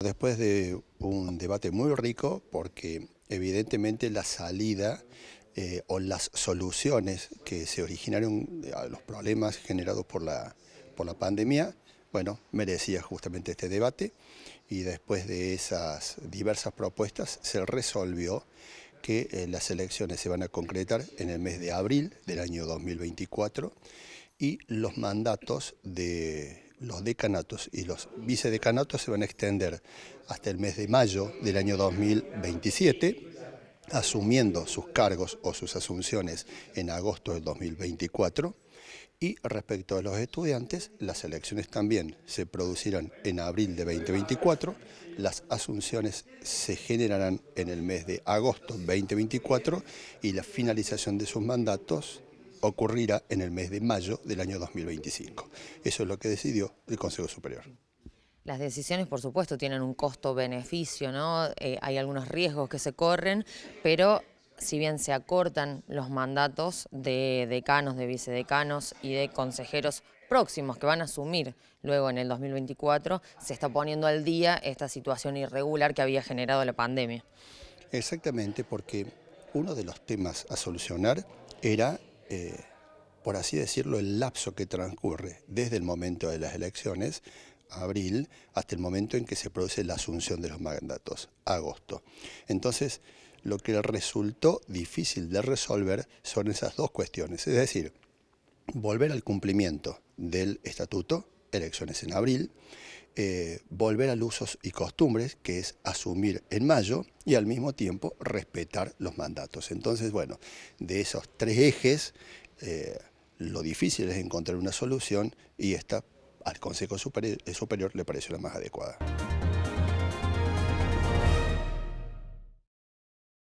Después de un debate muy rico, porque evidentemente la salida eh, o las soluciones que se originaron a los problemas generados por la, por la pandemia, bueno, merecía justamente este debate y después de esas diversas propuestas se resolvió que eh, las elecciones se van a concretar en el mes de abril del año 2024 y los mandatos de los decanatos y los vicedecanatos se van a extender hasta el mes de mayo del año 2027 asumiendo sus cargos o sus asunciones en agosto del 2024. Y respecto a los estudiantes, las elecciones también se producirán en abril de 2024, las asunciones se generarán en el mes de agosto 2024 y la finalización de sus mandatos ocurrirá en el mes de mayo del año 2025. Eso es lo que decidió el Consejo Superior. Las decisiones, por supuesto, tienen un costo-beneficio, ¿no? Eh, hay algunos riesgos que se corren, pero si bien se acortan los mandatos de decanos, de vicedecanos y de consejeros próximos que van a asumir luego en el 2024, se está poniendo al día esta situación irregular que había generado la pandemia. Exactamente, porque uno de los temas a solucionar era por así decirlo, el lapso que transcurre desde el momento de las elecciones, abril, hasta el momento en que se produce la asunción de los mandatos, agosto. Entonces, lo que resultó difícil de resolver son esas dos cuestiones, es decir, volver al cumplimiento del estatuto, elecciones en abril, eh, volver volver los usos y costumbres, que es asumir en mayo y al mismo tiempo respetar los mandatos. Entonces, bueno, de esos tres ejes, eh, lo difícil es encontrar una solución y esta al Consejo Superior, Superior le pareció la más adecuada.